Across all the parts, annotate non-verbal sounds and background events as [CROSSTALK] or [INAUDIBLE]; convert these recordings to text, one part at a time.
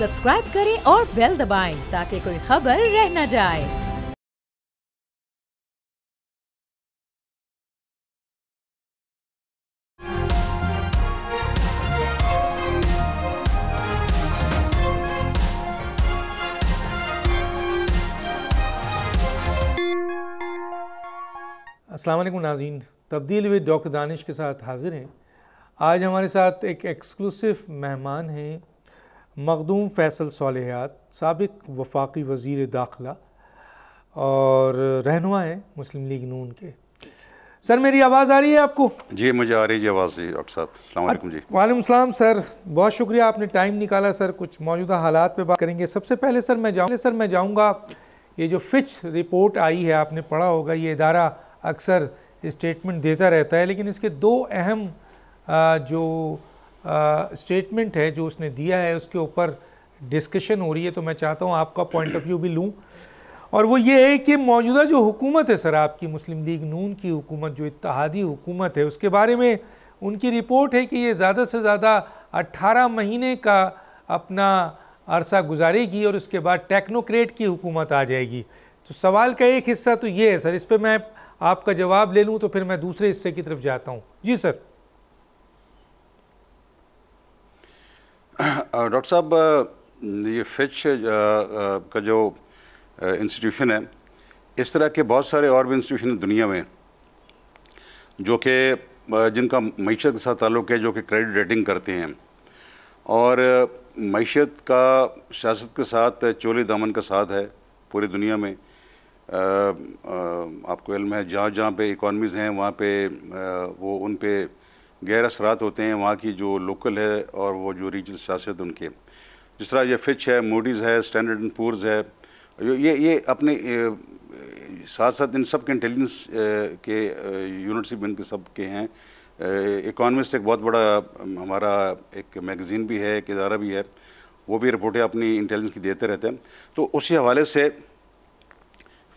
Subscribe करें और bell दबाएं ताकि कोई खबर रह न जाए असलम नाजीन तब्दील हुए डॉक्टर दानिश के साथ हाज़िर हैं आज हमारे साथ एक एक्सक्लूसिव मेहमान हैं मखदूम फैसल सालहत सबक वफाकी वज़ी दाखिला और रहनुमा है मुस्लिम लीग नून के सर मेरी आवाज़ आ रही है आपको जी मुझे आ रही है आवाज़ जी डॉक्टर साहब सलामकुम जी वालेकुम सलाम सर बहुत शुक्रिया आपने टाइम निकाला सर कुछ मौजूदा हालात पे बात करेंगे सबसे पहले सर मैं जाऊँगा सर मैं जाऊँगा ये जो फिच रिपोर्ट आई है आपने पढ़ा होगा ये इदारा अक्सर स्टेटमेंट देता रहता है लेकिन इसके दो अहम जो स्टेटमेंट है जो उसने दिया है उसके ऊपर डिस्कशन हो रही है तो मैं चाहता हूँ आपका पॉइंट ऑफ व्यू भी लूँ और वो ये है कि मौजूदा जो हुकूमत है सर आपकी मुस्लिम लीग नून की हुकूमत जो इतिहादी हुकूमत है उसके बारे में उनकी रिपोर्ट है कि ये ज़्यादा से ज़्यादा 18 महीने का अपना अरसा गुजारेगी और उसके बाद टेक्नोक्रेट की हुकूमत आ जाएगी तो सवाल का एक हिस्सा तो ये है सर इस पर मैं आपका जवाब ले लूँ तो फिर मैं दूसरे हिस्से की तरफ जाता हूँ जी सर [CLEARS THROAT] डॉक्टर साहब ये फिच का जो इंस्टीट्यूशन है इस तरह के बहुत सारे और भी इंस्टीट्यूशन दुनिया में जो कि जिनका मीशत के साथ ताल्लुक़ है जो कि क्रेडिट रेटिंग करते हैं और मीशत का सियासत के साथ चोले दामन का साथ है पूरी दुनिया में आ, आ, आपको इल्म है जहाँ जहाँ पे इकॉनमीज़ हैं वहाँ पे आ, वो उन पे गैर असरात होते हैं वहाँ की जो लोकल है और वो जो रीजनल सियासत उनके जिस तरह ये फिच है मूडीज़ है स्टैंडर्ड एंड पूर्स है ये ये अपने साथ साथ इन सब के इंटेलिजेंस के यूनिट्स भी इनके सब के हैं इकोनॉमिस्ट एक बहुत बड़ा हमारा एक मैगज़ीन भी है एक इदारा भी है वो भी रिपोर्टें अपनी इंटेलिजेंस की देते रहते हैं तो उसी हवाले से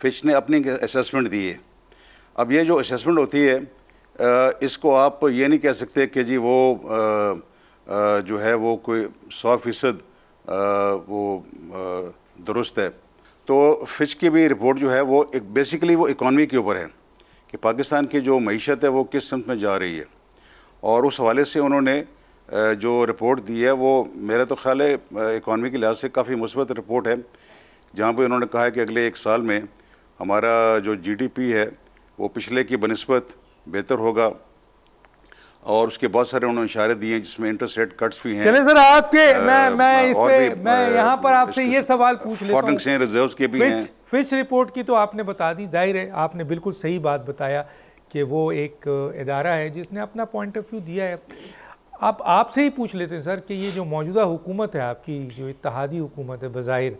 फिच ने अपनी असेसमेंट दी है अब ये जो असेसमेंट होती है इसको आप ये नहीं कह सकते कि जी वो जो है वो कोई सौ फीसद वो दुरुस्त है तो फिच की भी रिपोर्ट जो है वो एक बेसिकली वो इकॉनमी के ऊपर है कि पाकिस्तान की जो मीशत है वो किस समत में जा रही है और उस हवाले से उन्होंने जो रिपोर्ट दी है वो मेरा तो ख्याल है इकॉनमी के लिहाज से काफ़ी मुसबत रिपोर्ट है जहाँ पर उन्होंने कहा है कि अगले एक साल में हमारा जो जीडीपी है वो पिछले की बनस्बत बेहतर होगा और उसके बहुत सारे उन्होंने इशारे दिए जिसमें इंटरेस्ट रेट कट्स भी हैं चले सर आपके आ, मैं मैं इस पे मैं यहाँ पर आपसे ये सवाल पूछ लेता फॉरेन एक्सचेंज रिजर्व्स के भी हैं फिश रिपोर्ट की तो आपने बता दी जाहिर है आपने बिल्कुल सही बात बताया कि वो एक इदारा है जिसने अपना पॉइंट ऑफ व्यू दिया है आप आपसे ही पूछ लेते हैं सर कि ये जो मौजूदा हुकूमत है आपकी जो इतिहादी हुकूमत है बज़ाहिर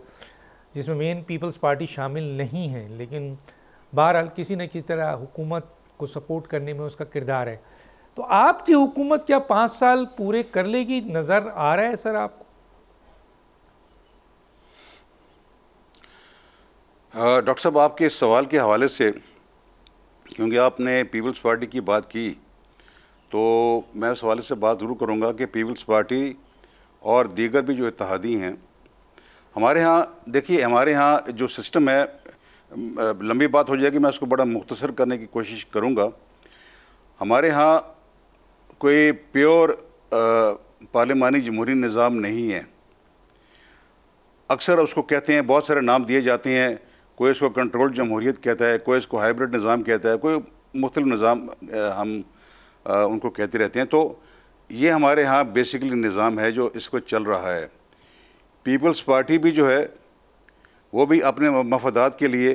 जिसमें मेन पीपल्स पार्टी शामिल नहीं है लेकिन बहरहाल किसी न किसी तरह हुकूमत को सपोर्ट करने में उसका किरदार है तो आपकी हुकूमत क्या पाँच साल पूरे कर लेगी नज़र आ रहा है सर आपको हाँ, डॉक्टर साहब आपके इस सवाल के हवाले से क्योंकि आपने पीपल्स पार्टी की बात की तो मैं उस हवाले से बात ज़रूर करूँगा कि पीपल्स पार्टी और दीगर भी जो इतिहादी हैं हमारे यहाँ देखिए हमारे यहाँ जो सिस्टम है लंबी बात हो जाएगी मैं उसको बड़ा मुख्तसर करने की कोशिश करूँगा हमारे यहाँ कोई प्योर पार्लिमानी जमहूरी निज़ाम नहीं है अक्सर उसको कहते हैं बहुत सारे नाम दिए जाते हैं कोई इसको कंट्रोल जमहूरीत कहता है कोई इसको हाइब्रिड निज़ाम कहता है कोई मुख्तलिफ निज़ाम हम आ, उनको कहते रहते हैं तो ये हमारे यहाँ बेसिकली निज़ाम है जो इसको चल रहा है पीपल्स पार्टी भी जो है वो भी अपने मफदात के लिए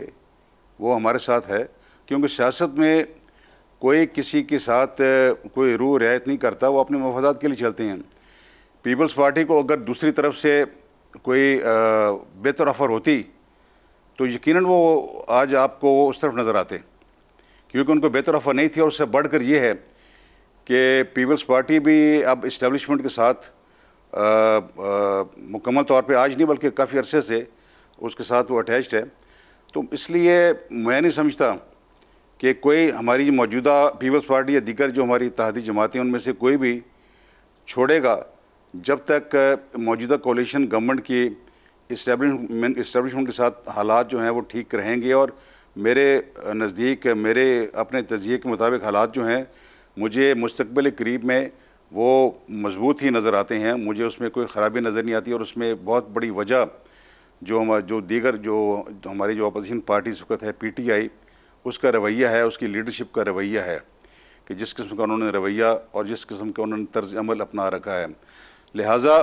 वो हमारे साथ है क्योंकि सियासत में कोई किसी के साथ कोई रू रियायत नहीं करता वो अपने मफदात के लिए चलते हैं पीपल्स पार्टी को अगर दूसरी तरफ से कोई बेहतर ऑफर होती तो यकीनन वो आज आपको उस तरफ नज़र आते क्योंकि उनको बेहतर ऑफर नहीं थी और उससे बढ़कर ये है कि पीपल्स पार्टी भी अब इस्टेब्लिशमेंट के साथ मुकम्मल तौर पे आज नहीं बल्कि काफ़ी अरसे से उसके साथ वो अटैच्ड है तो इसलिए मैं नहीं समझता कि कोई हमारी मौजूदा पीपल्स पार्टी या दिगर जो हमारी इतिहादी जमातें उनमें से कोई भी छोड़ेगा जब तक मौजूदा कोलिशन गवर्नमेंट की इस्टेबलिशमेंट इस्टेबलिशमेंट के साथ हालात जो हैं वो ठीक रहेंगे और मेरे नज़दीक मेरे अपने तजिए के मुताबिक हालात जो हैं मुझे मुस्तबिल करीब में वो मजबूत ही नज़र आते हैं मुझे उसमें कोई ख़राबी नज़र नहीं आती और उसमें बहुत बड़ी वजह जो हमारे जो दीगर जो हमारी जो अपोजिशन पार्टी इस वक्त है पीटीआई उसका रवैया है उसकी लीडरशिप का रवैया है कि जिस किस्म का उन्होंने रवैया और जिस किस्म का उन्होंने तर्ज अमल अपना रखा है लिहाजा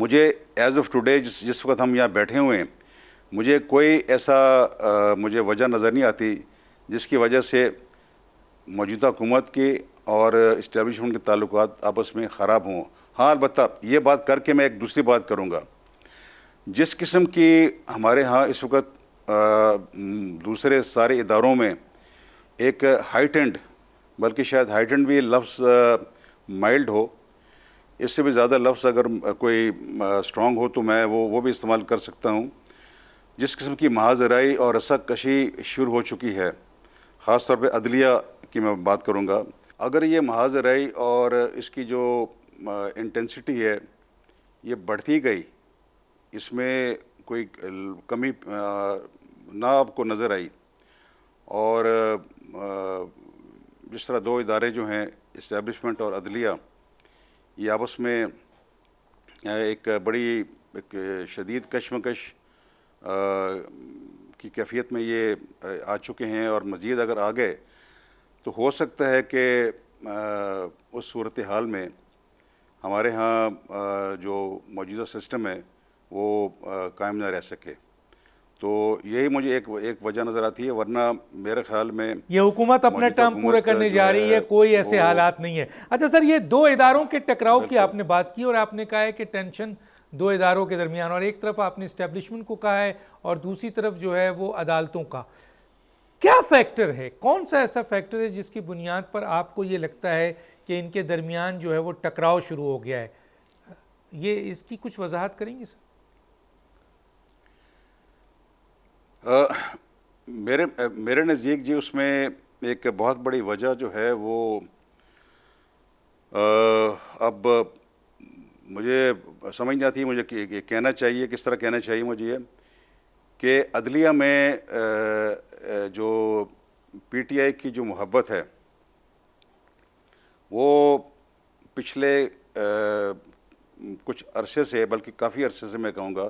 मुझे एज ऑफ टुडे जिस जिस वक्त हम यहाँ बैठे हुए हैं मुझे कोई ऐसा आ, मुझे वजह नज़र नहीं आती जिसकी वजह से मौजूदा हुकूमत के और इस्टबलिशमेंट के ताल्लुक आपस में ख़राब हों हाँ अलबत् ये बात करके मैं एक दूसरी बात करूँगा जिस किस्म की हमारे यहाँ इस वक्त दूसरे सारे इदारों में एक हाईटेंड बल्कि शायद हाईटेंड भी लफ्ज़ माइल्ड हो इससे भी ज़्यादा लफ्ज़ अगर कोई स्ट्रॉन्ग हो तो मैं वो वो भी इस्तेमाल कर सकता हूँ जिस किस्म की महाजराई और कशी शुरू हो चुकी है ख़ास तौर पे अदलिया की मैं बात करूँगा अगर ये महाजराई और इसकी जो इंटेंसिटी है ये बढ़ती गई इसमें कोई कमी ना आपको नज़र आई और जिस तरह दो इदारे जो हैं इस्टेबलिशमेंट और अदलिया ये आपस में एक बड़ी एक शदीद कशमकश की कैफियत में ये आ चुके हैं और मज़ीद अगर आ गए तो हो सकता है कि उस सूरत हाल में हमारे यहाँ जो मौजूदा सिस्टम है वो कायम ना रह सके तो यही मुझे एक एक वजह नज़र आती है वरना मेरे ख्याल में ये हुकूमत अपना टर्म पूरा करने जा रही है कोई ऐसे हालात नहीं है अच्छा सर ये दो इदारों के टकराव की आपने बात की और आपने कहा है कि टेंशन दो इदारों के दरमियान और एक तरफ आपने इस्टेब्लिशमेंट को कहा है और दूसरी तरफ जो है वो अदालतों का क्या फैक्टर है कौन सा ऐसा फैक्टर है जिसकी बुनियाद पर आपको ये लगता है कि इनके दरमियान जो है वो टकराव शुरू हो गया है ये इसकी कुछ वजाहत करेंगे सर मेरे मेरे नज़दीक जी उसमें एक बहुत बड़ी वजह जो है वो आ, अब मुझे समझ नहीं आती मुझे कहना चाहिए किस तरह कहना चाहिए मुझे कि अदलिया में आ, जो पीटीआई की जो मोहब्बत है वो पिछले आ, कुछ अरसे से बल्कि काफ़ी अरसे से मैं कहूँगा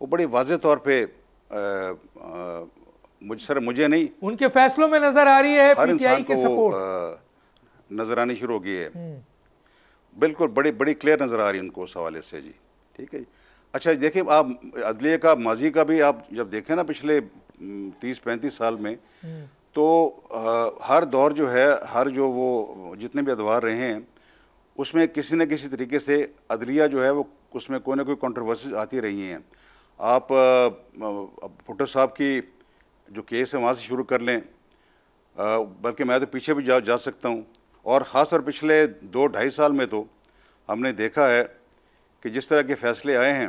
वो बड़ी वाज तौर पर मुझ सर मुझे नहीं उनके फैसलों में नजर आ रही है हर इंसान को सपोर्ट नजर आनी शुरू हो गई है बिल्कुल बड़ी बड़ी क्लियर नजर आ रही है उनको उस हवाले से जी ठीक है अच्छा देखिए आप अदलिये का माजी का भी आप जब देखें ना पिछले तीस पैंतीस साल में हम्म। तो आ, हर दौर जो है हर जो वो जितने भी अदवार रहे हैं उसमें किसी न किसी तरीके से अदलिया जो है वो उसमें कोई ना कोई कॉन्ट्रोवर्सीज आती रही हैं आप भुट्टो साहब की जो केस है वहाँ से शुरू कर लें बल्कि मैं तो पीछे भी जा जा सकता हूँ और ख़ासतौर पिछले दो ढाई साल में तो हमने देखा है कि जिस तरह के फ़ैसले आए हैं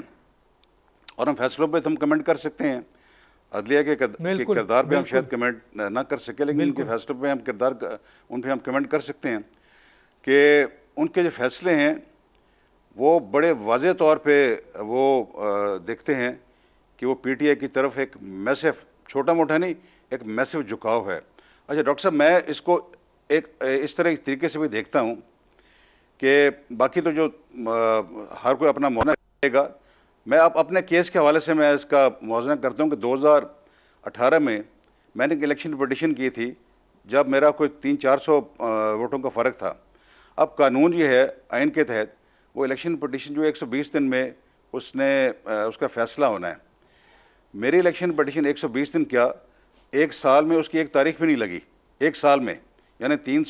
और हम फैसलों पर तो हम कमेंट कर सकते हैं अदलिया के किरदार पे हम शायद कमेंट ना कर सके लेकिन उनके फैसलों पे हम किरदार उन पर हम कमेंट कर सकते हैं कि उनके जो फैसले हैं वो बड़े वाज तौर पे वो देखते हैं कि वो पीटीए की तरफ एक मैसिव छोटा मोटा नहीं एक मैसिव झुकाव है अच्छा डॉक्टर साहब मैं इसको एक इस तरह इस तरीके से भी देखता हूँ कि बाकी तो जो आ, हर कोई अपना मुआवजा देगा मैं अब अपने केस के हवाले से मैं इसका मुआवजा करता हूँ कि 2018 में मैंने एक इलेक्शन पटिशन की थी जब मेरा कोई तीन चार सौ वोटों का फ़र्क था अब कानून ये है आइन के तहत वो इलेक्शन पटिशन जो 120 दिन में उसने उसका फैसला होना है मेरी इलेक्शन पटिशन 120 दिन क्या एक साल में उसकी एक तारीख भी नहीं लगी एक साल में यानी तीन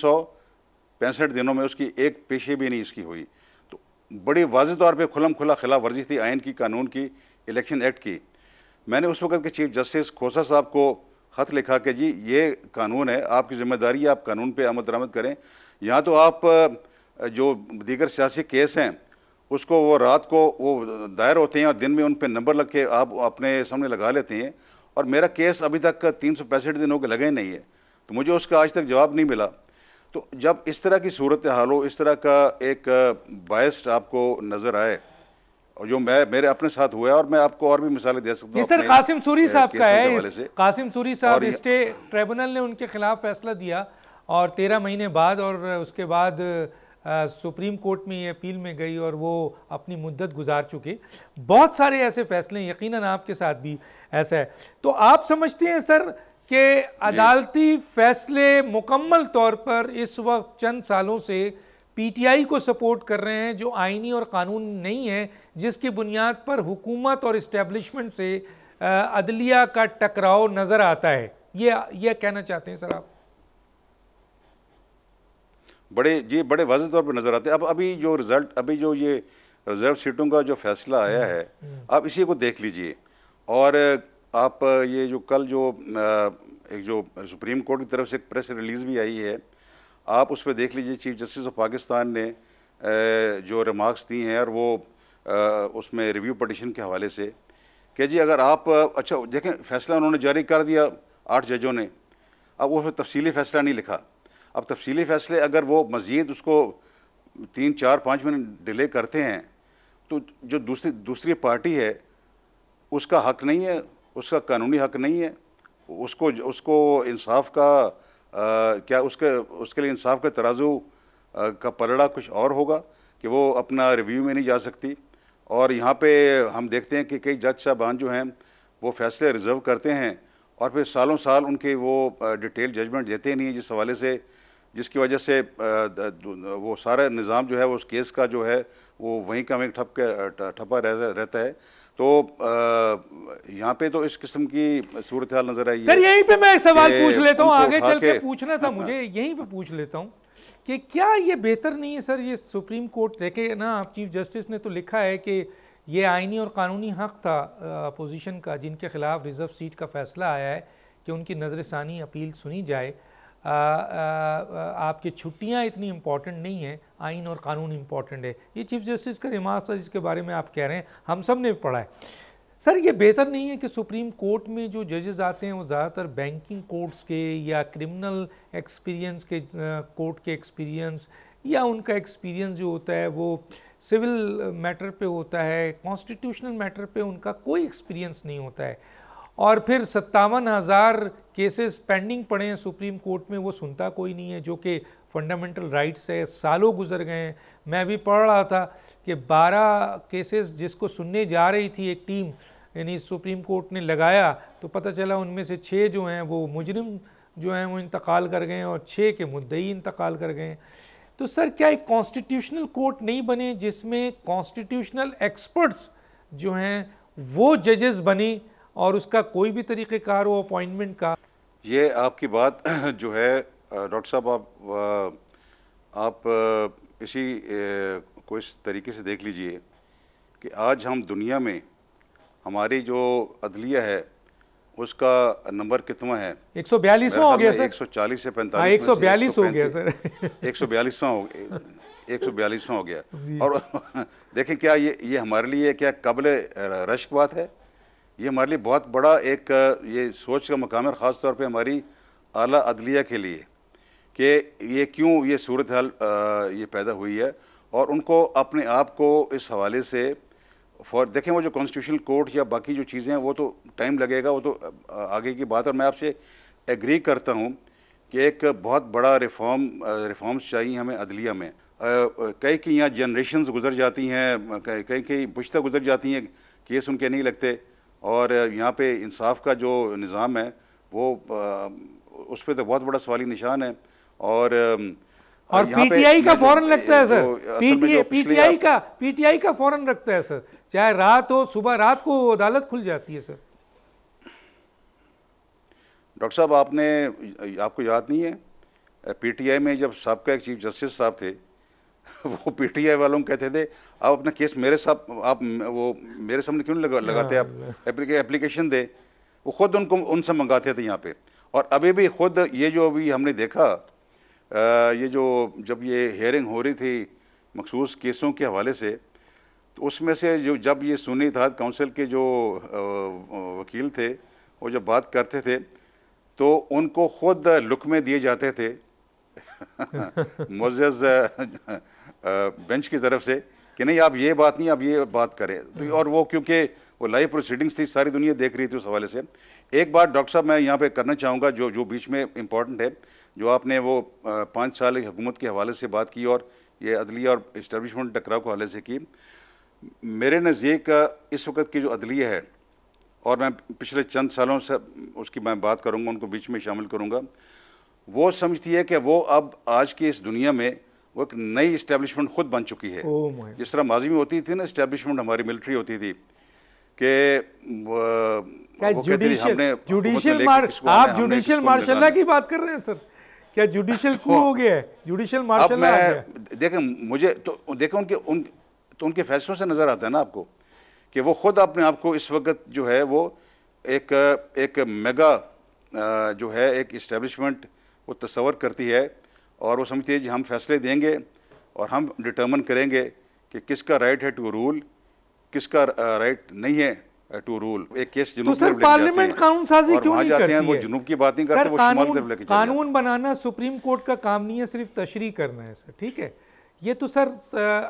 दिनों में उसकी एक पेशे भी नहीं इसकी हुई तो बड़ी वाज तौर पर खुलम खुला खिलाफ वर्जी थी आयन की कानून की इलेक्शन एक्ट की मैंने उस वक्त के चीफ जस्टिस खोसा साहब को ख़त लिखा कि जी ये कानून है आपकी ज़िम्मेदारी है आप कानून पे आमद दरामद करें यहाँ तो आप जो दीगर सियासी केस हैं उसको वो रात को वो दायर होते हैं और दिन में उन पर नंबर लग के आप अपने सामने लगा लेते हैं और मेरा केस अभी तक तीन सौ पैंसठ दिन के लगे नहीं है तो मुझे उसका आज तक जवाब नहीं मिला तो जब इस तरह की सूरत हाल हो इस तरह का एक बायस आपको नज़र आए और जो मैं मेरे अपने साथ हुआ है और मैं आपको और भी मिसालें दे सकता हूँ सर कासिम सूरी साहब का है कासिम सूरी साहब स्टेट ट्रिब्यूनल ने उनके खिलाफ फैसला दिया और तेरह महीने बाद और उसके बाद सुप्रीम कोर्ट में ये अपील में गई और वो अपनी मुद्दत गुजार चुके बहुत सारे ऐसे फैसले यकीन आपके साथ भी ऐसा है तो आप समझते हैं सर कि अदालती फैसले मुकम्मल तौर पर इस वक्त चंद सालों से पीटीआई को सपोर्ट कर रहे हैं जो आइनी और कानून नहीं है जिसकी बुनियाद पर हुकूमत और इस्टेब्लिशमेंट से अदलिया का टकराव नज़र आता है ये ये कहना चाहते हैं सर आप बड़े ये बड़े वाजे तौर पर नज़र आते हैं अब अभी जो रिज़ल्ट अभी जो ये रिज़र्व सीटों का जो फैसला आया हम्म, है हम्म। आप इसी को देख लीजिए और आप ये जो कल जो एक जो सुप्रीम कोर्ट की तरफ से एक प्रेस रिलीज़ भी आई है आप उस पर देख लीजिए चीफ जस्टिस ऑफ पाकिस्तान ने जो रिमार्क्स दी हैं और वो उसमें रिव्यू पटिशन के हवाले से कि जी अगर आप अच्छा देखें फैसला उन्होंने जारी कर दिया आठ जजों ने अब उसमें तफसीली फैसला नहीं लिखा अब तफसीली फैसले अगर वो मज़ीद उसको तीन चार पाँच मिनट डिले करते हैं तो जो दूसरी दूसरी पार्टी है उसका हक नहीं है उसका कानूनी हक नहीं है उसको उसको इंसाफ का आ, क्या उसके उसके लिए इंसाफ के तराजू का पलड़ा कुछ और होगा कि वो अपना रिव्यू में नहीं जा सकती और यहाँ पे हम देखते हैं कि कई जज साहबान जो हैं वो फैसले रिज़र्व करते हैं और फिर सालों साल उनके वो डिटेल जजमेंट देते नहीं हैं जिस हवाले से जिसकी वजह से वो सारा निज़ाम जो है उस केस का जो है वो वहीं का वहीं ठप के ठपा रहता है तो यहाँ पे तो इस किस्म की सूरत हाल नजर आई सर यहीं पे मैं सवाल पूछ लेता हूँ आगे चल के पूछना था हाँ, मुझे हाँ। यहीं पे पूछ लेता हूँ कि क्या ये बेहतर नहीं है सर ये सुप्रीम कोर्ट देखे ना चीफ जस्टिस ने तो लिखा है कि ये आइनी और कानूनी हक था अपोजिशन का जिनके खिलाफ रिजर्व सीट का फैसला आया है कि उनकी नज़रसानी अपील सुनी जाए आपकी छुट्टियाँ इतनी इम्पॉर्टेंट नहीं है आइन और कानून इम्पॉर्टेंट है ये चीफ जस्टिस का रिमार्क था जिसके बारे में आप कह रहे हैं हम सब ने पढ़ा है सर ये बेहतर नहीं है कि सुप्रीम कोर्ट में जो जजेस आते हैं वो ज़्यादातर बैंकिंग कोर्ट्स के या क्रिमिनल एक्सपीरियंस के कोर्ट के एक्सपीरियंस या उनका एक्सपीरियंस जो होता है वो सिविल मैटर पे होता है कॉन्स्टिट्यूशनल मैटर पे उनका कोई एक्सपीरियंस नहीं होता है और फिर सत्तावन हज़ार केसेस पेंडिंग पड़े हैं सुप्रीम कोर्ट में वो सुनता कोई नहीं है जो कि फंडामेंटल राइट्स है सालों गुजर गए हैं मैं भी पढ़ रहा था कि 12 केसेस जिसको सुनने जा रही थी एक टीम यानी सुप्रीम कोर्ट ने लगाया तो पता चला उनमें से छः जो हैं वो मुजरिम जो हैं वो इंतकाल कर गए और छः के मुद्दई इंतकाल कर गए तो सर क्या एक कॉन्स्टिट्यूशनल कोर्ट नहीं बने जिसमें कॉन्स्टिट्यूशनल एक्सपर्ट्स जो हैं वो जजेस बनी और उसका कोई भी तरीक़ेकार हो अपॉइंटमेंट का ये आपकी बात [CLEARS THROAT] जो है डॉक्टर साहब आप आप इसी को इस तरीके से देख लीजिए कि आज हम दुनिया में हमारी जो अदलिया है उसका नंबर कितना है एक सौ बयालीसवा हो गया सर एक सौ चालीस से पैंतालीस हाँ, एक सौ बयालीस हो गया सर एक सौ बयालीसवा हो गया एक सौ [LAUGHS] बयालीसवा हो गया और [LAUGHS] देखें क्या ये ये हमारे लिए क्या कबल रश्क बात है ये हमारे लिए बहुत बड़ा एक ये सोच का मकाम है ख़ास तौर पे हमारी आला अदलिया के लिए कि ये क्यों ये सूरत हाल ये पैदा हुई है और उनको अपने आप को इस हवाले से फॉर देखें वो जो कॉन्स्टिट्यूशनल कोर्ट या बाकी जो चीज़ें हैं वो तो टाइम लगेगा वो तो आगे की बात और मैं आपसे एग्री करता हूँ कि एक बहुत बड़ा रिफॉर्म रिफॉर्म्स चाहिए हमें अदलिया में कई कई यहाँ जनरेशन गुजर जाती हैं कई कई पुश्ता गुजर जाती हैं केस उनके नहीं लगते और यहाँ पे इंसाफ का जो निज़ाम है वो उस पर तो बहुत बड़ा सवाली निशान है और और पीटीआई का फौरन लगता है सर पीटीआई पीटीआई का पीटीआई का फौरन रखता है सर चाहे रात हो सुबह रात को अदालत खुल जाती है सर डॉक्टर साहब आपने आपको याद नहीं है पीटीआई में जब सबका एक चीफ जस्टिस साहब थे [LAUGHS] वो पीटीआई वालों को कहते थे आप अपना केस मेरे साथ आप वो मेरे सामने क्यों लगा, लगाते आप एप्लीकेशन हाँ। दे वो खुद उनको उनसे मंगाते थे यहाँ पे और अभी भी खुद ये जो अभी हमने देखा आ, ये जो जब ये हेयरिंग हो रही थी मखसूस केसों के हवाले से तो उसमें से जो जब ये सुनी था काउंसिल के जो आ, वकील थे वो जब बात करते थे तो उनको खुद लुक में दिए जाते थे [LAUGHS] मोजेज बेंच की तरफ से कि नहीं आप ये बात नहीं आप ये बात करें तो और वो क्योंकि वो लाइव प्रोसीडिंग्स थी सारी दुनिया देख रही थी उस हवाले से एक बात डॉक्टर साहब मैं यहाँ पे करना चाहूँगा जो जो बीच में इंपॉर्टेंट है जो आपने वो पाँच साल की हुकूमत के हवाले से बात की और ये अदलिया और इस्टबलिशमेंट टकराव के हवाले से की मेरे नज़दीक इस वक्त की जो अदलिया है और मैं पिछले चंद सालों से उसकी मैं बात करूँगा उनको बीच में शामिल करूँगा वो समझती है कि वो अब आज की इस दुनिया में वो एक नई इस्टेब्लिशमेंट खुद बन चुकी है oh जिस तरह माजी में होती थी ना इस्टेब्लिशमेंट हमारी मिलिट्री होती थी कि जुडिशियल जुडिशियल आप जुडिशियल मार्शल की बात कर रहे हैं सर क्या जुडिशियल क्यों [LAUGHS] हो गया है जुडिशियल मार्शल मैं देखें मुझे तो देखो उनके उन तो उनके फैसलों से नज़र आता है ना आपको कि वो खुद अपने आप को इस वक्त जो है वो एक एक मेगा जो है एक इस्टेब्लिशमेंट वो तस्वर करती है और वो समझती है जी हम फैसले देंगे और हम डिटर्मन करेंगे कि किसका राइट है टू रूल किसका राइट नहीं है टू रूल एक केस जनूब तो पार्लियामेंट कानून साजी क्यों नहीं करती है वो जनूब की बात नहीं करते वो कानून, कानून बनाना सुप्रीम कोर्ट का काम नहीं है सिर्फ तशरी करना है सर ठीक है ये तो सर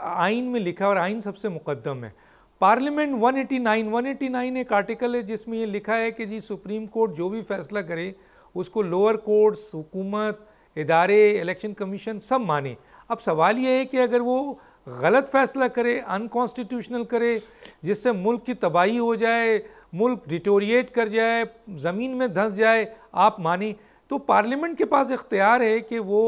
आइन में लिखा और आइन सबसे मुकदम है पार्लियामेंट 189 189 एक आर्टिकल है जिसमें ये लिखा है कि जी सुप्रीम कोर्ट जो भी फैसला करे उसको लोअर कोर्ट्स हुकूमत इदारे इलेक्शन कमीशन सब माने अब सवाल यह है कि अगर वो गलत फैसला करे अनकॉन्स्टिट्यूशनल करे जिससे मुल्क की तबाही हो जाए मुल्क डिटोरिएट कर जाए ज़मीन में धंस जाए आप माने तो पार्लियामेंट के पास इख्तियार है कि वो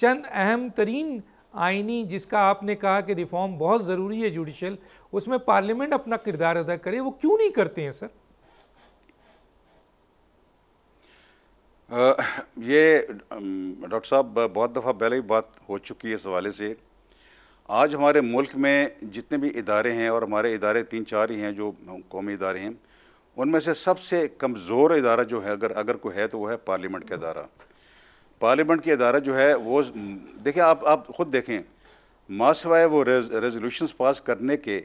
चंद अहम तरीन आइनी जिसका आपने कहा कि रिफॉर्म बहुत ज़रूरी है जुडिशल उसमें पार्लियामेंट अपना किरदार अदा करे वो क्यों नहीं करते हैं सर ये डॉक्टर साहब बहुत दफ़ा पहले ही बात हो चुकी है इस हवाले से आज हमारे मुल्क में जितने भी इदारे हैं और हमारे इदारे तीन चार ही हैं जो कौमी इदारे हैं उनमें से सबसे कमज़ोर इदारा जो है अगर अगर कोई है तो वो है पार्लियामेंट का इदारा पार्लियामेंट का इदारा जो है वो देखिए आप आप ख़ुद देखें मासवाए वो रेज, रेजोल्यूशन पास करने के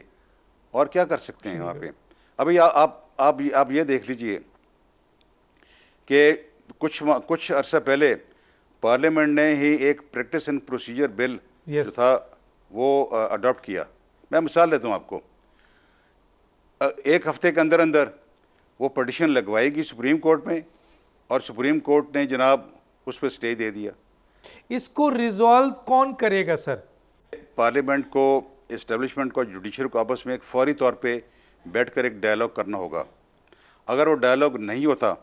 और क्या कर सकते हैं वहाँ पे अभी आ, आप आप आप ये देख लीजिए कि कुछ कुछ अरसा पहले पार्लियामेंट ने ही एक practice and procedure bill yes. जो था वो अडॉप्ट किया मैं मिसाल देता हूँ आपको एक हफ्ते के अंदर अंदर वो पटिशन लगवाएगी सुप्रीम कोर्ट में और सुप्रीम कोर्ट ने जनाब उस पर स्टे दे दिया इसको रिजॉल्व कौन करेगा सर पार्लियामेंट को इस्टेब्लिशमेंट को जुडिशरी को आपस में एक फौरी तौर पे बैठकर एक डायलॉग करना होगा अगर वो डायलॉग नहीं होता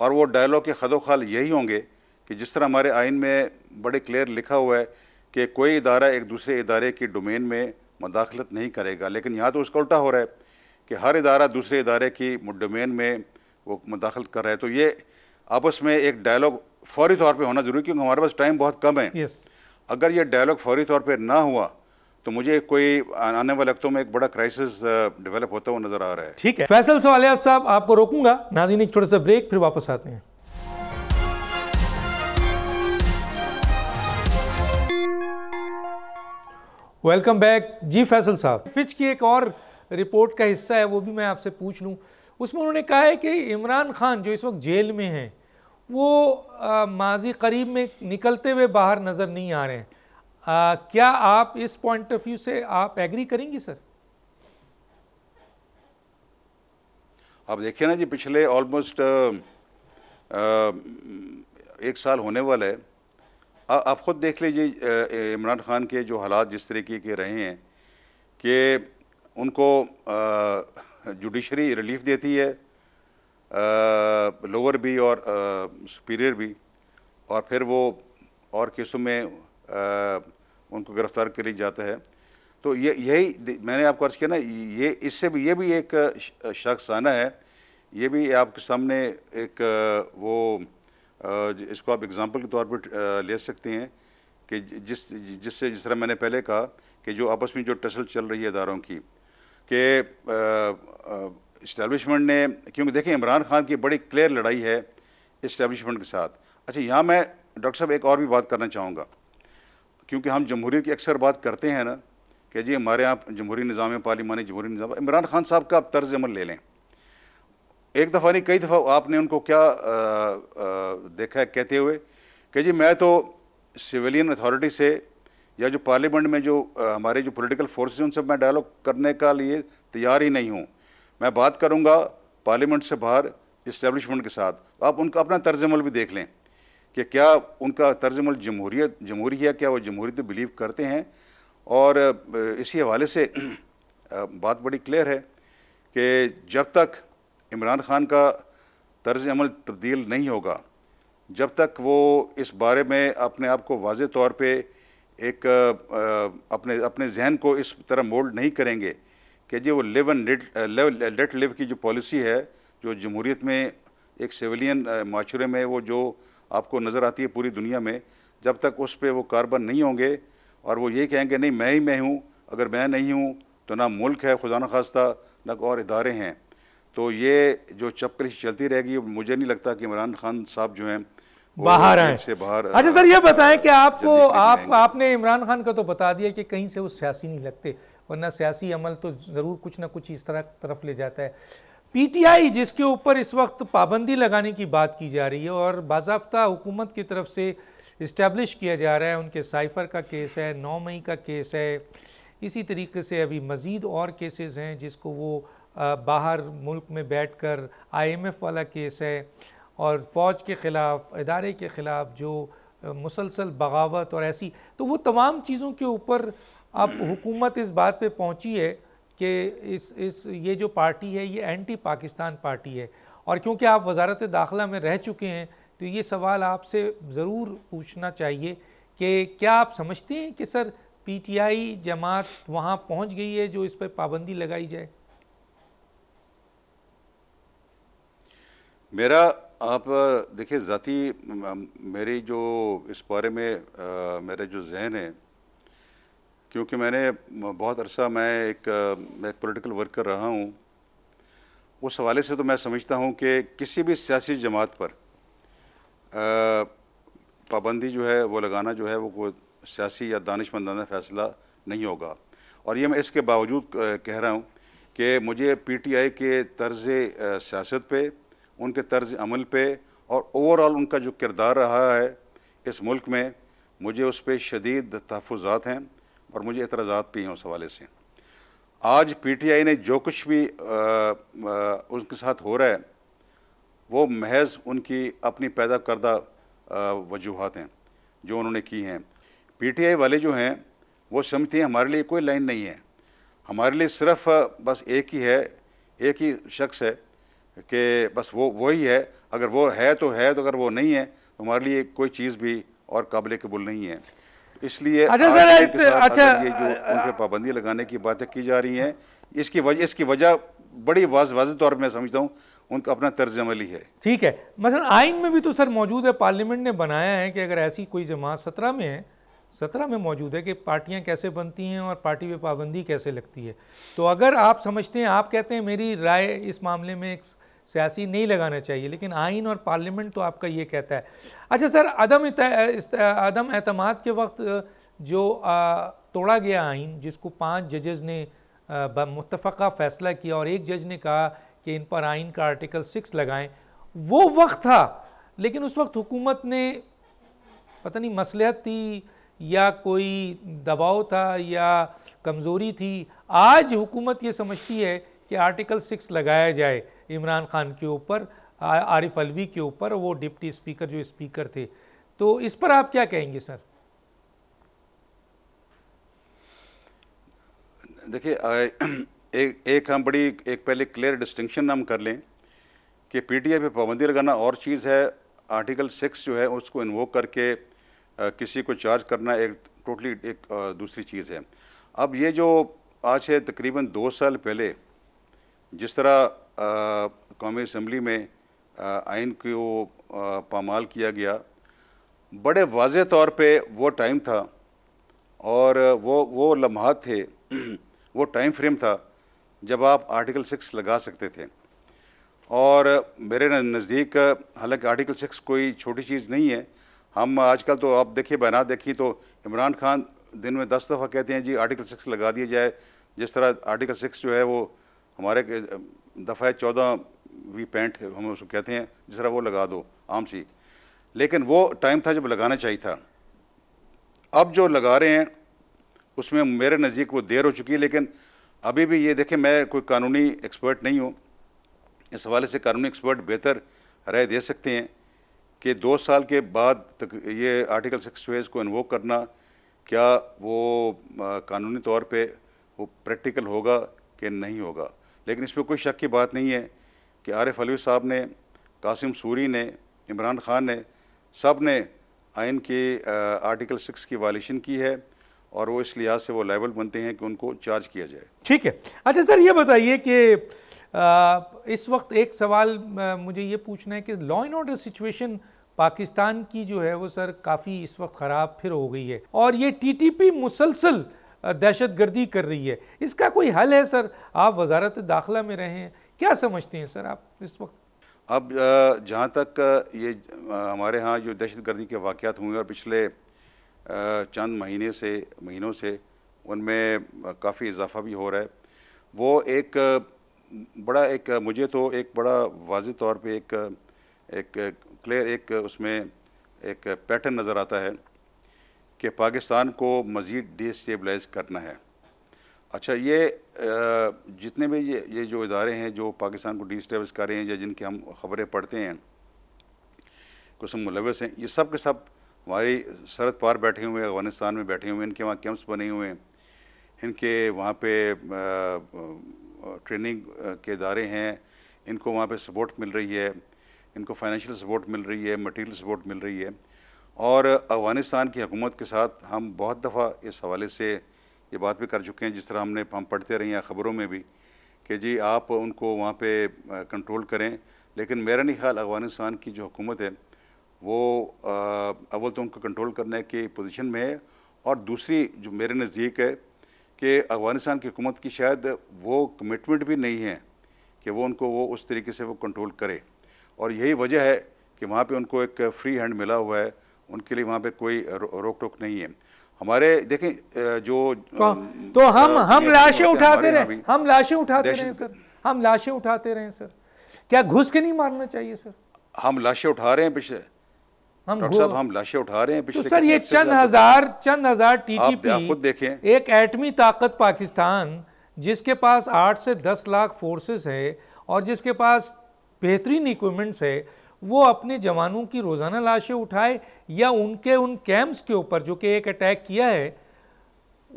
और वो डायलॉग के खदोखाल यही होंगे कि जिस तरह हमारे आइन में बड़े क्लियर लिखा हुआ है कि कोई इदारा एक दूसरे इदारे की डोमेन में मदाखलत नहीं करेगा लेकिन यहाँ तो उसका उल्टा हो रहा है कि हर इदारा दूसरे इदारे की डोमेन में वो मदाखलत कर रहा है तो ये आपस में एक डायलॉग फौरी तौर पर होना ज़रूरी क्योंकि हमारे पास टाइम बहुत कम है yes. अगर ये डायलॉग फौरी तौर पर ना हुआ तो मुझे कोई आने वाले वक्तों में एक बड़ा क्राइसिस डेवलप होता हुआ नजर आ रहा है ठीक है फैसल सवालिया साहब आपको रोकूंगा नाजीन एक छोटा सा ब्रेक फिर वापस आते हैं वेलकम बैक जी फैसल साहब फिच की एक और रिपोर्ट का हिस्सा है वो भी मैं आपसे पूछ लूँ उसमें उन्होंने कहा है कि इमरान खान जो इस वक्त जेल में हैं वो आ, माजी करीब में निकलते हुए बाहर नज़र नहीं आ रहे हैं आ, क्या आप इस पॉइंट ऑफ व्यू से आप एग्री करेंगी सर आप देखिए ना जी पिछले ऑलमोस्ट एक साल होने वाला है आ, आप ख़ुद देख लीजिए इमरान खान के जो हालात जिस तरीके के रहे हैं कि उनको जुडिशरी रिलीफ देती है लोअर भी और सुपीरियर भी और फिर वो और केसों में उनको गिरफ़्तार कर लिया जाता है तो ये यही मैंने आपको अर्ज़ किया ना ये इससे भी ये भी एक शख्स आना है ये भी आपके सामने एक वो इसको आप एग्ज़ाम्पल के तौर पर ले सकते हैं कि जिस जिससे जिस तरह मैंने पहले कहा कि जो आपस में जो टसल चल रही है इदारों की कि इस्टेबलिशमेंट ने क्योंकि देखें इमरान खान की बड़ी क्लियर लड़ाई है इस्टेबलिशमेंट के साथ अच्छा यहाँ मैं डॉक्टर साहब एक और भी बात करना चाहूँगा क्योंकि हम जमहूरीत की अक्सर बात करते हैं ना कि जी हमारे यहाँ जमहूरी निज़ाम पार्लिमानी जमहूरी निज़ाम इमरान खान साहब का आप तर्ज अमल ले लें एक दफ़ा नहीं कई दफ़ा आपने उनको क्या आ, आ, देखा है कहते हुए कि जी मैं तो सिविलियन अथॉरिटी से या जो पार्लियामेंट में जो आ, हमारे जो पॉलिटिकल फोर्सेस उनसे मैं डायलॉग करने का लिए तैयार ही नहीं हूँ मैं बात करूँगा पार्लियामेंट से बाहर इस्टेब्लिशमेंट के साथ आप उनका अपना तर्ज अमल भी देख लें कि क्या उनका तर्जमल जमहूरीत जमहूरी है क्या वो जमहूरीत बिलीव करते हैं और इसी हवाले से बात बड़ी क्लियर है कि जब तक इमरान खान का तर्ज अमल तब्दील नहीं होगा जब तक वो इस बारे में अपने आप को वाज तौर पर एक अपने अपने जहन को इस तरह मोल्ड नहीं करेंगे कि जी वो लिव एंड लेट लिव की जो पॉलिसी है जो जमहूरीत में एक सिविलियन माशरे में वो जो आपको नज़र आती है पूरी दुनिया में जब तक उस पर वो कार्बन नहीं होंगे और वो ये कहेंगे नहीं मैं ही मैं हूँ अगर मैं नहीं हूँ तो ना मुल्क है खुदाना न खास्ता ना और इदारे हैं तो ये जो चपकलिश चलती रहेगी मुझे नहीं लगता कि इमरान खान साहब जो हैं बाहर आए से बाहर अच्छा सर ये बताएं कि आपको आप आपने इमरान खान का तो बता दिया कि कहीं से वो सियासी नहीं लगते वरना सियासी अमल तो ज़रूर कुछ ना कुछ इस तरह तरफ ले जाता है पीटीआई जिसके ऊपर इस वक्त पाबंदी लगाने की बात की जा रही है और बाबा हुकूमत की तरफ से इस्टेब्लिश किया जा रहा है उनके साइफर का केस है नौ मई का केस है इसी तरीके से अभी मज़ीद और केसेस हैं जिसको वो बाहर मुल्क में बैठकर आईएमएफ वाला केस है और फ़ौज के ख़िलाफ़ इदारे के ख़िलाफ़ जो मुसलसल बगावत और ऐसी तो वो तमाम चीज़ों के ऊपर अब हुकूमत इस बात पे पहुंची है कि इस इस ये जो पार्टी है ये एंटी पाकिस्तान पार्टी है और क्योंकि आप वजारत दाखिला में रह चुके हैं तो ये सवाल आपसे ज़रूर पूछना चाहिए कि क्या आप समझते हैं कि सर पीटीआई जमात वहाँ पहुँच गई है जो इस पर पाबंदी लगाई जाए मेरा आप देखिए ज़ाती मेरी जो इस बारे में आ, मेरे जो जहन है क्योंकि मैंने बहुत अरसा मैं एक मैं पॉलिटिकल वर्क रहा हूँ उस हवाले से तो मैं समझता हूँ कि किसी भी सियासी जमात पर पाबंदी जो है वो लगाना जो है वो कोई सियासी या दानशमंदाना फ़ैसला नहीं होगा और ये मैं इसके बावजूद कह रहा हूँ कि मुझे पी टी आई के तर्ज सियासत पे उनके तर्ज अमल पे और ओवरऑल उनका जो किरदार रहा है इस मुल्क में मुझे उस पर शदीद तहफ़ात हैं और मुझे एतराज़ात भी हैं उस हवाले से आज पीटीआई ने जो कुछ भी आ, आ, उनके साथ हो रहा है वो महज उनकी अपनी पैदा करदा वजूहत हैं जो उन्होंने की हैं पीटीआई वाले जो हैं वो समझते हैं हमारे लिए कोई लाइन नहीं है हमारे लिए सिर्फ बस एक ही है एक ही शख्स है कि बस वो वही है अगर वो है तो है तो अगर वो नहीं है तो हमारे लिए कोई चीज़ भी और काबिल कबूल नहीं है इसलिए अच्छा, अच्छा। ये जो उन पर पाबंदी लगाने की बातें की जा रही हैं इसकी वजह इसकी वजह बड़ी वाज वाज तौर में समझता हूँ उनका अपना तर्ज अमली है ठीक है मसलन आइन में भी तो सर मौजूद है पार्लियामेंट ने बनाया है कि अगर ऐसी कोई जमात सत्रह में है सत्रह में मौजूद है कि पार्टियां कैसे बनती हैं और पार्टी पे पाबंदी कैसे लगती है तो अगर आप समझते हैं आप कहते हैं मेरी राय इस मामले में एक सियासी नहीं लगाना चाहिए लेकिन आइन और पार्लियामेंट तो आपका ये कहता है अच्छा सर अदम अदम अहतमाद के वक्त जो तोड़ा गया आइन जिसको पांच जजेज़ ने मुतफ़ा फ़ैसला किया और एक जज ने कहा कि इन पर आइन का आर्टिकल सिक्स लगाएं वो वक्त था लेकिन उस वक्त हुकूमत ने पता नहीं मसलहत थी या कोई दबाव था या कमज़ोरी थी आज हुकूमत ये समझती है कि आर्टिकल सिक्स लगाया जाए इमरान खान के ऊपर आरिफ अलवी के ऊपर वो डिप्टी स्पीकर जो स्पीकर थे तो इस पर आप क्या कहेंगे सर देखिए एक एक हम बड़ी एक पहले क्लियर डिस्टिंक्शन हम कर लें कि पीटीआई पे पाबंदी लगाना और चीज़ है आर्टिकल सिक्स जो है उसको इन्वोक करके आ, किसी को चार्ज करना एक टोटली एक आ, दूसरी चीज़ है अब ये जो आज से तकरीबन दो साल पहले जिस तरह कौमी असम्बली में आइन को पामाल किया गया बड़े वाज तौर पे वो टाइम था और वो वो लम्हात थे [CLEARS THROAT] वो टाइम फ्रेम था जब आप आर्टिकल सिक्स लगा सकते थे और मेरे नज़दीक हालांकि आर्टिकल सिक्स कोई छोटी चीज़ नहीं है हम आजकल तो आप देखिए बयान देखिए तो इमरान खान दिन में दस दफ़ा कहते हैं जी आर्टिकल सिक्स लगा दिया जाए जिस तरह आर्टिकल सिक्स जो है वो हमारे दफ़ा चौदह वी पेंट हम उसको कहते हैं जिस तरह वो लगा दो आम सी लेकिन वो टाइम था जब लगाना चाहिए था अब जो लगा रहे हैं उसमें मेरे नज़दीक वो देर हो चुकी है लेकिन अभी भी ये देखें मैं कोई कानूनी एक्सपर्ट नहीं हूँ इस हवाले से कानूनी एक्सपर्ट बेहतर राय दे सकते हैं कि दो साल के बाद तक ये आर्टिकल सिक्स वेज को इन्वोक करना क्या वो कानूनी तौर पे वो प्रैक्टिकल होगा कि नहीं होगा लेकिन इसमें कोई शक की बात नहीं है कि आरिफ अलवी साहब ने कासिम सूरी ने इमरान खान ने सब ने आइन के आर्टिकल सिक्स की वायलेशन की है और वो इस लिहाज से वो लाइबल बनते हैं कि उनको चार्ज किया जाए ठीक है अच्छा सर ये बताइए कि इस वक्त एक सवाल मुझे ये पूछना है कि law and order situation Pakistan की जो है वो सर काफ़ी इस वक्त ख़राब फिर हो गई है और ये टीटीपी मुसलसल दहशत गर्दी कर रही है इसका कोई हल है सर आप वजारत दाखिला में रहे हैं क्या समझते हैं सर आप इस वक्त अब जहाँ तक ये हमारे यहाँ जो दहशत गर्दी के वाक़ हुए और पिछले चंद महीने से महीनों से उनमें काफ़ी इजाफा भी हो रहा है वो एक बड़ा एक मुझे तो एक बड़ा वाज तौर पे एक एक क्लियर एक उसमें एक पैटर्न नज़र आता है कि पाकिस्तान को मज़ीद डिस्टेबलाइज करना है अच्छा ये जितने भी ये ये जो इदारे हैं जो पाकिस्तान को डिस्टेबलाइज कर रहे हैं या जिनकी हम खबरें पढ़ते हैं कुछ मुलवस हैं ये सब के सब हमारी सरहद पार बैठे हुए अफ़गानिस्तान में बैठे हुए हैं इनके वहाँ कैंप्स बने हुए हैं इनके वहाँ पे ट्रेनिंग के इदारे हैं इनको वहाँ पे सपोर्ट मिल रही है इनको फाइनेंशियल सपोर्ट मिल रही है मटेरियल सपोर्ट मिल रही है और अफ़गानिस्तान की हुकूमत के साथ हम बहुत दफ़ा इस हवाले से ये बात भी कर चुके हैं जिस तरह हमने हम पढ़ते रहे हैं ख़बरों में भी कि जी आप उनको वहाँ पे कंट्रोल करें लेकिन मेरा नहीं ख्याल अफ़गानिस्तान की जो हुकूमत है वो अव्वल तो उनको कंट्रोल करने की पोजीशन में है और दूसरी जो मेरे नज़दीक है कि अफ़गानिस्तान की हुकूमत की शायद वो कमिटमेंट भी नहीं है कि वो उनको वो उस तरीके से वो कंट्रोल करे और यही वजह है कि वहाँ पर उनको एक फ्री हैंड मिला हुआ है उनके लिए वहाँ पे कोई रोक टोक नहीं है हमारे देखें जो तो, तो हम हम लाशें उठाते रहे हम लाशें उठाते रहे सर हम लाशें उठाते रहे सर क्या घुस के नहीं मारना चाहिए सर हम लाशें उठा रहे हैं पिछले हम सब हम लाशें उठा रहे हैं तो पिछले तो सर ये चंद हजार चंद हजार टीटीपी खुद देखें एक एटमी ताकत पाकिस्तान जिसके पास आठ से दस लाख फोर्सेस है और जिसके पास बेहतरीन इक्विपमेंट्स है वो अपने जवानों की रोज़ाना लाशें उठाए या उनके उन कैंप्स के ऊपर जो कि एक अटैक किया है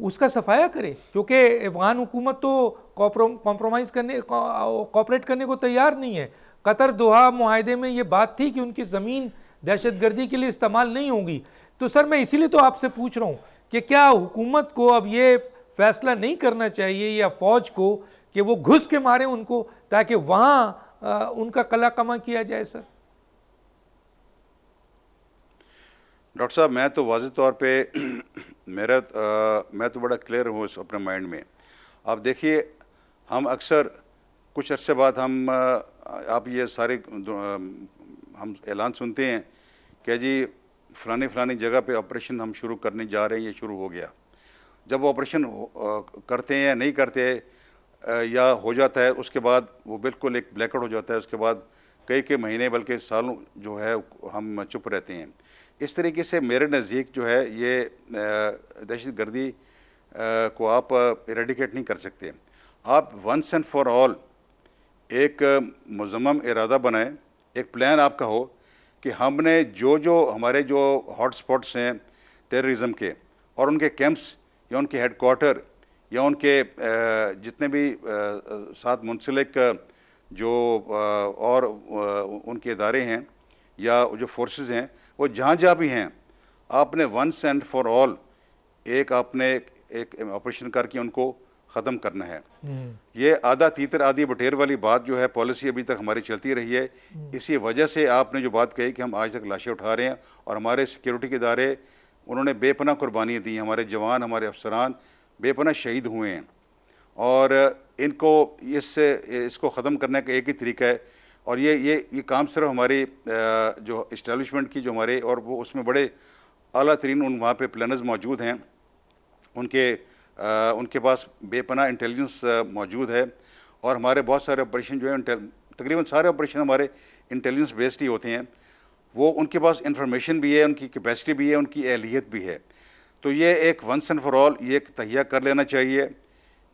उसका सफाया करे क्योंकि अफगान हुकूमत तो कॉम्प्रोमाइज़ करने कॉपरेट करने को तैयार नहीं है कतर दोहा माहे में ये बात थी कि उनकी ज़मीन दहशतगर्दी के लिए इस्तेमाल नहीं होगी तो सर मैं इसीलिए तो आपसे पूछ रहा हूँ कि क्या हुकूमत को अब ये फैसला नहीं करना चाहिए या फ़ौज को कि वो घुस के मारे उनको ताकि वहाँ उनका कला कमा किया जाए सर डॉक्टर साहब मैं तो वाज तौर पे [CLEARS THROAT] मेरा आ, मैं तो बड़ा क्लियर हूँ इस अपने माइंड में आप देखिए हम अक्सर कुछ अरसे बाद हम आप ये सारे हम ऐलान सुनते हैं कि जी फलानी फलानी जगह पे ऑपरेशन हम शुरू करने जा रहे हैं ये शुरू हो गया जब वो ऑपरेशन करते हैं या नहीं करते या हो जाता है उसके बाद वो बिल्कुल एक ब्लैकआउट हो जाता है उसके बाद कई कई महीने बल्कि सालों जो है हम चुप रहते हैं इस तरीके से मेरे नज़दीक जो है ये दहशत गर्दी को आप इरेडिकेट नहीं कर सकते आप वंस एंड फॉर ऑल एक मजम्म इरादा बनाएं एक प्लान आपका हो कि हमने जो जो हमारे जो हॉटस्पॉट्स हैं टेररिज्म के और उनके कैंप्स या उनके हेड या उनके जितने भी साथ मुंसलिक जो और उनके इदारे हैं या जो फोर्सेस हैं वो जहाँ जहाँ भी हैं आपने वंस एंड फॉर ऑल एक आपने एक ऑपरेशन करके उनको ख़त्म करना है हम्म। ये आधा तीतर आधी बटेर वाली बात जो है पॉलिसी अभी तक हमारी चलती रही है हम्म। इसी वजह से आपने जो बात कही कि हम आज तक लाशें उठा रहे हैं और हमारे सिक्योरिटी के इदारे उन्होंने बेपना कुर्बानियाँ दी हमारे जवान हमारे अफसरान बेपना शहीद हुए हैं और इनको इससे इसको ख़त्म करने का एक ही तरीका है और ये ये ये काम सिर्फ हमारे जो इस्टेब्लिशमेंट की जो हमारे और वो उसमें बड़े अला तरीन उन वहाँ पर प्लानर्स मौजूद हैं उनके उनके पास बेपना इंटेलिजेंस मौजूद है और हमारे बहुत सारे ऑपरेशन जो है तकरीबन सारे ऑपरेशन हमारे इंटेलिजेंस बेस्ड ही होते हैं वो उनके पास इंफॉर्मेशन भी है उनकी कैपेसिटी भी है उनकी एहलीत भी है तो ये एक वंस एंड फॉर ऑल ये एक तहिया कर लेना चाहिए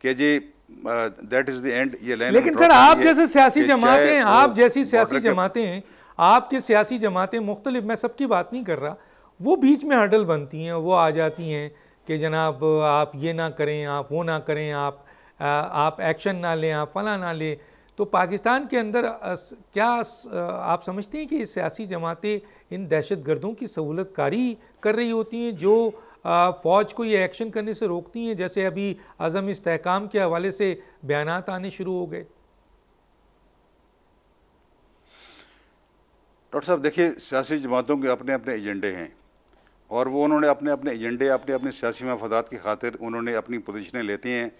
कि जी दैट इज द एंड ये लाइन लेकिन सर आप जैसे सियासी जमातें आप जैसी सियासी जमातें आपके सियासी जमातें मुख्तलिफ मैं सबकी बात नहीं कर रहा वो बीच में हडल बनती हैं वो आ जाती हैं कि जनाब आप ये ना करें आप वो ना करें आप आप एक्शन ना लें आप फला ना लें तो पाकिस्तान के अंदर क्या आप समझते हैं कि सियासी जमातें इन दहशत गर्दों की सहूलत कारी कर रही होती हैं जो फ़ौज को ये एक्शन करने से रोकती हैं जैसे अभी अज़म इसकाम के हवाले से बयान आने शुरू हो गए डॉक्टर साहब देखिए सियासी जमातों के अपने अपने एजेंडे हैं और वो उन्होंने अपने अपने एजेंडे अपने अपने सियासी मफादात की खातिर उन्होंने अपनी पोजिशनें लेती हैं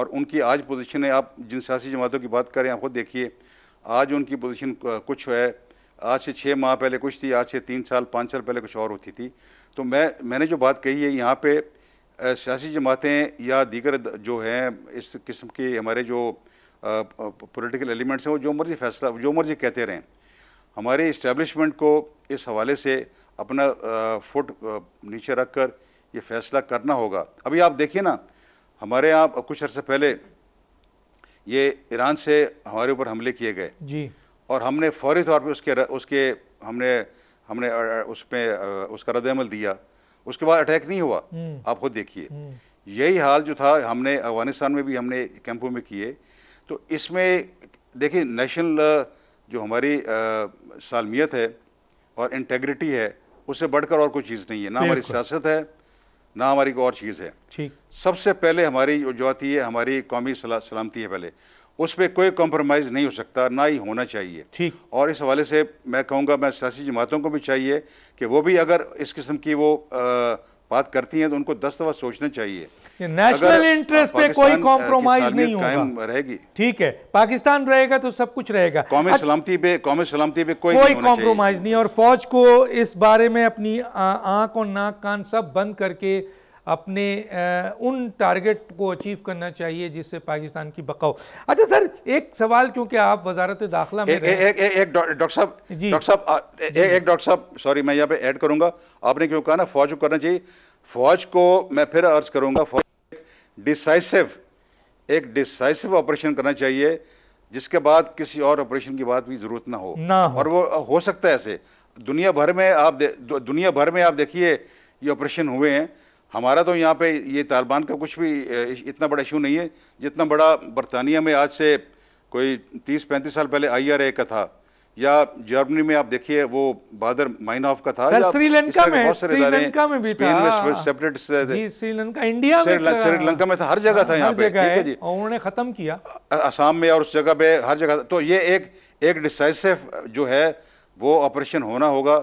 और उनकी आज पोजिशनें आप जिन सियासी जमातों की बात करें आप खुद देखिए आज उनकी पोजिशन कुछ है आज से छः माह पहले कुछ थी आज से तीन साल पाँच साल पहले कुछ और होती थी तो मैं मैंने जो बात कही है यहाँ पे सियासी जमातें या दीगर जो हैं इस किस्म के हमारे जो पॉलिटिकल एलिमेंट्स हैं वो जो मर्जी फैसला जो मर्जी कहते रहें हमारे इस्टेब्लिशमेंट को इस हवाले से अपना फुट नीचे रख कर ये फैसला करना होगा अभी आप देखिए ना हमारे यहाँ कुछ अर्से पहले ये ईरान से हमारे ऊपर हमले किए गए जी और हमने फौरी तौर पर उसके उसके हमने हमने उसमें उसका रद्दमल दिया उसके बाद अटैक नहीं हुआ हम्म। आप खुद देखिए हम्म। यही हाल जो था हमने अफगानिस्तान में भी हमने कैंपों में किए तो इसमें देखिए नेशनल जो हमारी सालमियत है और इंटेग्रिटी है उससे बढ़कर और कोई चीज़ नहीं है ना हमारी सियासत है ना हमारी कोई और चीज़ है सबसे पहले हमारी जो आती है हमारी कौमी सलामती है पहले उस पर कोई कॉम्प्रोमाइज़ नहीं हो सकता ना ही होना चाहिए ठीक और इस हवाले से मैं कहूँगा मैं सियासी जमातों को भी चाहिए कि वो भी अगर इस किस्म की वो आ, बात करती हैं तो उनको दस दफा सोचना चाहिए नेशनल इंटरेस्ट पे कोई कॉम्प्रोमाइज नहीं होगा रहेगी ठीक है पाकिस्तान रहेगा तो सब कुछ रहेगा कौमी सलामती पे कौमी सलामती पे कोई कोई कॉम्प्रोमाइज नहीं और फौज को इस बारे में अपनी आंख और नाक कान सब बंद करके अपने उन टारगेट को अचीव करना चाहिए जिससे पाकिस्तान की बकाओ अच्छा सर एक सवाल क्योंकि आप वजारत दाखिला में एक डॉक्टर साहब डॉक्टर साहब एक डॉक्टर साहब सॉरी मैं यहाँ पे ऐड करूँगा आपने क्यों कहा ना फौज को करना चाहिए फौज को मैं फिर अर्ज करूँगा फौज डिसाइसिव एक डिसाइसिव ऑपरेशन करना चाहिए जिसके बाद किसी और ऑपरेशन की बात भी जरूरत ना हो ना हो। और वो हो सकता है ऐसे दुनिया भर में आप दुनिया भर में आप देखिए ये ऑपरेशन हुए हैं हमारा तो यहाँ पे ये तालिबान का कुछ भी इतना बड़ा इशू नहीं है जितना बड़ा बरतानिया में आज से कोई तीस पैंतीस साल पहले आई आर ए का था या जर्मनी में आप देखिए वो बादर ऑफ का था श्रीलंका में बहुत सारे श्रीलंका में भी था में सेपरेट श्रीलंका इंडिया में श्रीलंका में था हर जगह था हाँ, यहाँ पे ठीक है जी उन्होंने खत्म किया आसाम में और उस जगह पे हर जगह तो ये एक एक डिसाइसिव जो है वो ऑपरेशन होना होगा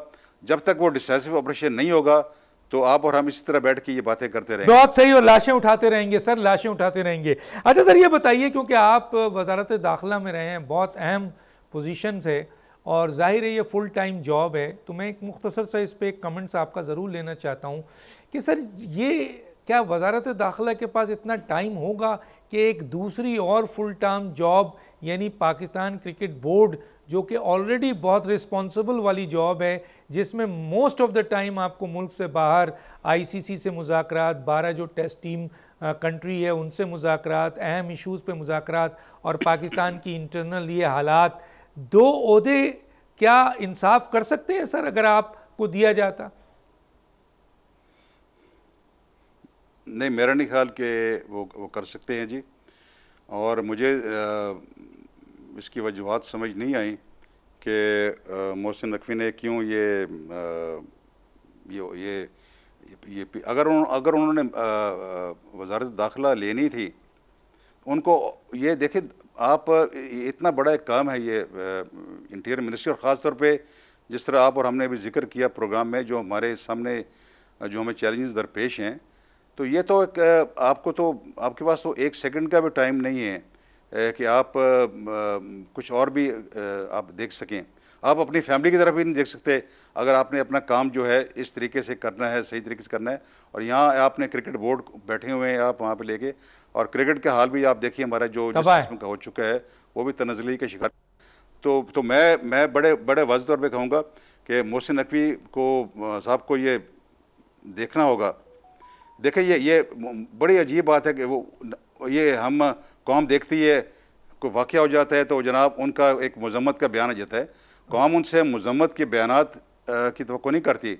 जब तक वो डिसाइसिव ऑपरेशन नहीं होगा तो आप और हम इसी तरह बैठ के ये बातें करते रहेंगे बहुत तो सही और लाशें उठाते रहेंगे सर लाशें उठाते रहेंगे अच्छा सर ये बताइए क्योंकि आप वजारत दाखिला में रहे हैं बहुत अहम पोजिशन है और जाहिर है ये फुल टाइम जॉब है तो मैं एक मुख्तसर सा इस पर एक कमेंट्स आपका ज़रूर लेना चाहता हूँ कि सर ये क्या वजारत दाखिला के पास इतना टाइम होगा कि एक दूसरी और फुल टाइम जॉब यानी पाकिस्तान क्रिकेट बोर्ड जो कि ऑलरेडी बहुत रिस्पॉन्सिबल वाली जॉब है जिसमें मोस्ट ऑफ द टाइम आपको मुल्क से बाहर आईसीसी से मुजाकरात बारह जो टेस्ट टीम कंट्री है उनसे मुजाकरात अहम इश्यूज़ पे मुजाकरात और पाकिस्तान की इंटरनल ये हालात दो अहदे क्या इंसाफ कर सकते हैं सर अगर आपको दिया जाता नहीं मेरा नहीं ख्याल कि वो वो कर सकते हैं जी और मुझे आ, इसकी वजूहत समझ नहीं आई कि मोहसिन नकवी ने क्यों ये आ, ये ये अगर उन, अगर उन्होंने वजारत दाखिला लेनी थी उनको ये देखिए आप इतना बड़ा एक काम है ये इंटीरियर मिनिस्ट्री और ख़ास तौर पे जिस तरह आप और हमने भी जिक्र किया प्रोग्राम में जो हमारे सामने जो हमें चैलेंजेस दरपेश हैं तो ये तो एक आपको तो आपके पास तो एक सेकंड का भी टाइम नहीं है कि आप कुछ और भी आप देख सकें आप अपनी फैमिली की तरफ भी नहीं देख सकते अगर आपने अपना काम जो है इस तरीके से करना है सही तरीके से करना है और यहाँ आपने क्रिकेट बोर्ड बैठे हुए हैं आप वहाँ पे लेके और क्रिकेट का हाल भी आप देखिए हमारा जो का हो चुका है वो भी तनजली के शिकार तो तो मैं मैं बड़े बड़े वाज तौर पर कहूँगा कि मोहसिन नकवी को साहब को ये देखना होगा देखिए ये ये बड़ी अजीब बात है कि वो ये हम कौम देखती है कोई वाक़ हो जाता है तो जनाब उनका एक मजम्मत का बयान आ जाता है कौम उनसे मजम्मत के बयान की तो नहीं करती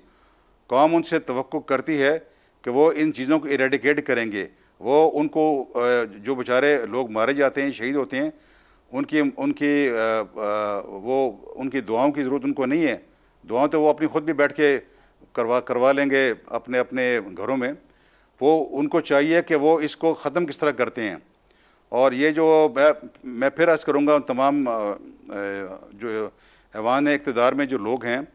कौम उनसे तो करती है कि वो इन चीज़ों को इरेडिकेट करेंगे वो उनको जो बेचारे लोग मारे जाते हैं शहीद होते हैं उनकी उनकी वो उनकी दुआओं की ज़रूरत उनको नहीं है दुआओं तो वो अपनी खुद भी बैठ के करवा करवा लेंगे अपने अपने घरों में वो उनको चाहिए कि वो इसको ख़त्म किस तरह करते हैं और ये जो मैं फिर अर्ज़ करूँगा उन तमाम जो ऐवान इकतदार में जो लोग हैं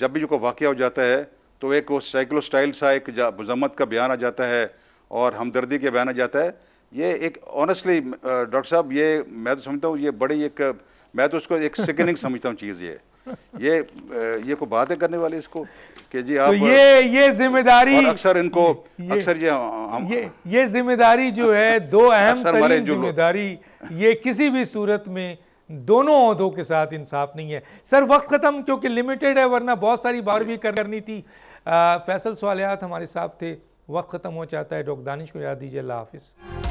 जब भी जो कोई वाक़ हो जाता है तो एक वो साइकिलो स्टाइल सा एक मजम्मत का बयान आ जाता है और हमदर्दी के बयान आ जाता है ये एक ऑनेस्टली डॉक्टर साहब ये मैं तो समझता हूँ ये बड़ी एक मैं तो उसको एक सिकनिंग [LAUGHS] समझता हूँ चीज़ ये ये ये को बातें करने वाले इसको कि जी तो आप तो ये ये जिम्मेदारी अक्सर इनको अक्सर ये हम, ये ये जिम्मेदारी जो है दो अहम जिम्मेदारी ये किसी भी सूरत में दोनों अहदों के साथ इंसाफ नहीं है सर वक्त ख़त्म क्योंकि लिमिटेड है वरना बहुत सारी बार भी कर करनी थी आ, फैसल सवालियात हमारे साथ थे वक्त ख़त्म हो जाता है डॉक्टर दानिश को याद दीजिए अल्लाह हाफिज़